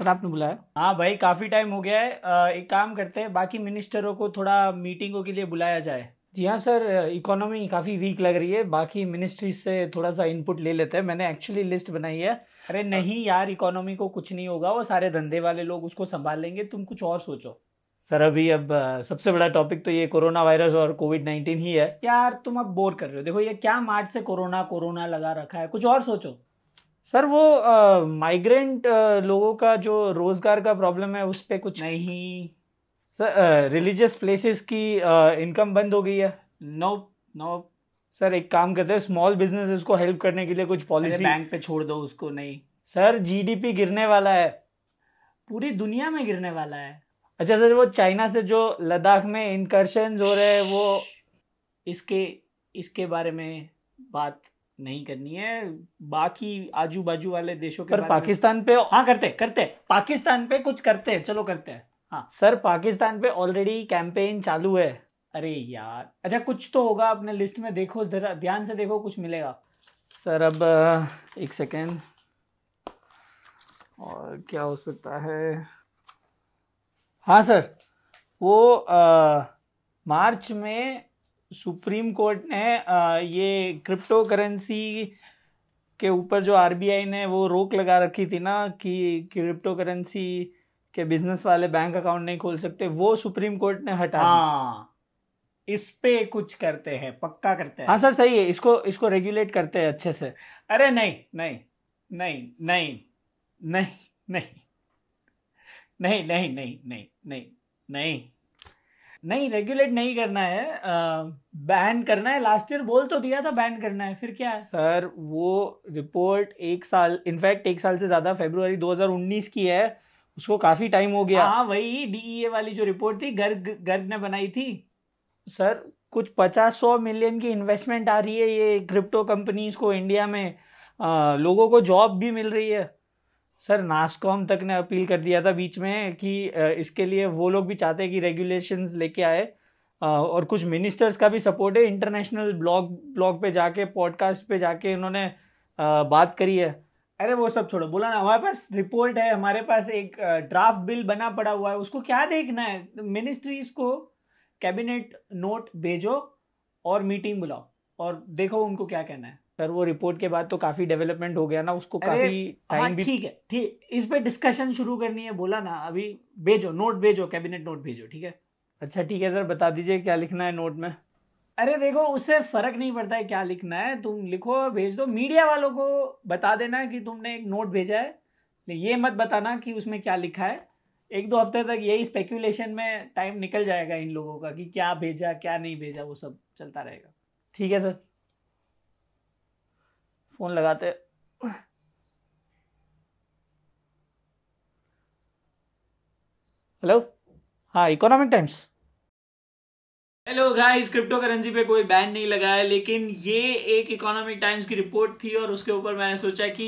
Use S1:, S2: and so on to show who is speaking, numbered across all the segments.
S1: sir आपने बुलाया हाँ भाई काफ़ी टाइम हो गया है एक काम करते हैं बाकी मिनिस्टरों को थोड़ा मीटिंगों के लिए बुलाया जाए जी हाँ सर इकोनॉमी काफ़ी वीक लग रही है बाकी मिनिस्ट्री से थोड़ा सा इनपुट ले लेते हैं मैंने एक्चुअली लिस्ट बनाई है अरे नहीं यार इकोनॉमी को कुछ नहीं होगा वो सारे धंधे वाले लोग उसको संभाल लेंगे तुम कुछ और सोचो सर अभी अब सबसे बड़ा टॉपिक तो ये कोरोना वायरस और कोविड नाइन्टीन ही है यार तुम अब बोर कर रहे हो देखो ये क्या मार्च से कोरोना कोरोना लगा रखा है कुछ और सोचो सर वो माइग्रेंट लोगों का जो रोज़गार का प्रॉब्लम है उस पर कुछ नहीं सर रिलीजियस प्लेसेस की इनकम बंद हो गई है नो नो सर एक काम करते हैं स्मॉल बिजनेस को हेल्प करने के लिए कुछ पॉलिसी बैंक पे छोड़ दो उसको नहीं सर जीडीपी गिरने वाला है पूरी दुनिया में गिरने वाला है अच्छा सर वो चाइना से जो लद्दाख में इनकर्शन हो रहे हैं वो इसके इसके बारे में बात नहीं करनी है बाकी आजू बाजू वाले देशों के पर पाकिस्तान पे हाँ करते करते पाकिस्तान पे कुछ करते हैं चलो करते हैं हाँ सर पाकिस्तान पे ऑलरेडी कैंपेन चालू है अरे यार अच्छा कुछ तो होगा अपने लिस्ट में देखो जरा ध्यान से देखो कुछ मिलेगा सर अब एक सेकेंड और क्या हो सकता है हाँ सर वो आ, मार्च में सुप्रीम कोर्ट ने ये क्रिप्टो करेंसी के ऊपर जो आरबीआई ने वो रोक लगा रखी थी ना कि क्रिप्टो करेंसी के बिजनेस वाले बैंक अकाउंट नहीं खोल सकते वो सुप्रीम कोर्ट ने हटा हाँ इस पे कुछ करते हैं पक्का करते हैं हाँ सर सही है इसको इसको रेगुलेट करते हैं अच्छे से अरे नहीं नहीं नहीं नहीं नहीं नहीं नहीं नहीं नहीं नहीं नहीं नहीं नहीं रेगुलेट नहीं करना है बैन करना है लास्ट ईयर बोल तो दिया था बैन करना है फिर क्या है सर वो रिपोर्ट एक साल इनफैक्ट एक साल से ज़्यादा फेब्रुवरी 2019 की है उसको काफ़ी टाइम हो गया हाँ वही डीईए e वाली जो रिपोर्ट थी गर्ग गर्ग ने बनाई थी सर कुछ पचास सौ मिलियन की इन्वेस्टमेंट आ रही है ये क्रिप्टो कंपनीज को इंडिया में आ, लोगों को जॉब भी मिल रही है सर नासकॉम तक ने अपील कर दिया था बीच में कि इसके लिए वो लोग भी चाहते हैं कि रेगुलेशंस लेके आए और कुछ मिनिस्टर्स का भी सपोर्ट है इंटरनेशनल ब्लॉग ब्लॉग पे जाके पॉडकास्ट पे जाके इन्होंने बात करी है अरे वो सब छोड़ो बोला ना हमारे पास रिपोर्ट है हमारे पास एक ड्राफ्ट बिल बना पड़ा हुआ है उसको क्या देखना है मिनिस्ट्रीज तो को कैबिनेट नोट भेजो और मीटिंग बुलाओ और देखो उनको क्या कहना है सर वो रिपोर्ट के बाद तो काफी डेवलपमेंट हो गया ना उसको काफी टाइम हाँ, भी ठीक है ठीक इस पे डिस्कशन शुरू करनी है बोला ना अभी भेजो नोट भेजो कैबिनेट नोट भेजो ठीक है अच्छा ठीक है सर बता दीजिए क्या लिखना है नोट में अरे देखो उससे फर्क नहीं पड़ता है क्या लिखना है तुम लिखो भेज दो मीडिया वालों को बता देना कि तुमने एक नोट भेजा है ये मत बताना कि उसमें क्या लिखा है एक दो हफ्ते तक यही स्पेकुलेशन में टाइम निकल जाएगा इन लोगों का कि क्या भेजा क्या नहीं भेजा वो सब चलता रहेगा ठीक है सर फ़ोन लगाते हेलो हाँ economic times hello guys crypto currency पे कोई बैन नहीं लगा है लेकिन ये एक इकोनॉमिक टाइम्स की रिपोर्ट थी और उसके ऊपर मैंने सोचा कि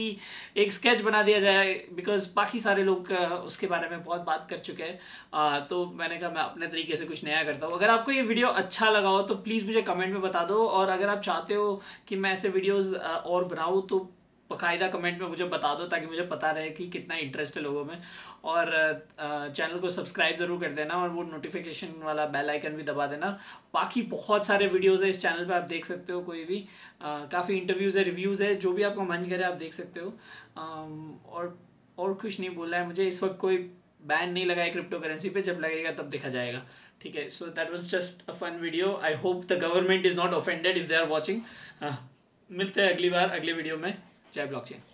S1: एक स्केच बना दिया जाए बिकॉज बाकी सारे लोग उसके बारे में बहुत बात कर चुके हैं तो मैंने कहा मैं अपने तरीके से कुछ नया करता हूँ अगर आपको ये वीडियो अच्छा लगा हो तो प्लीज़ मुझे कमेंट में बता दो और अगर आप चाहते हो कि मैं ऐसे वीडियोज़ और बनाऊँ तो बकायदा कमेंट में मुझे बता दो ताकि मुझे पता रहे कि कितना इंटरेस्ट है लोगों में और चैनल को सब्सक्राइब ज़रूर कर देना और वो नोटिफिकेशन वाला बेल आइकन भी दबा देना बाकी बहुत सारे वीडियोज़ है इस चैनल पर आप देख सकते हो कोई भी काफ़ी इंटरव्यूज़ है रिव्यूज़ है जो भी आपका मन करे आप देख सकते हो और और कुछ नहीं बोल रहा है मुझे इस वक्त कोई बैन नहीं लगा है क्रिप्टो करेंसी पे जब लगेगा तब देखा जाएगा ठीक है so that was just a fun video I hope the government is not offended if they are watching मिलते हैं अगली बार अगले वीडियो में जय ब्लॉकचेन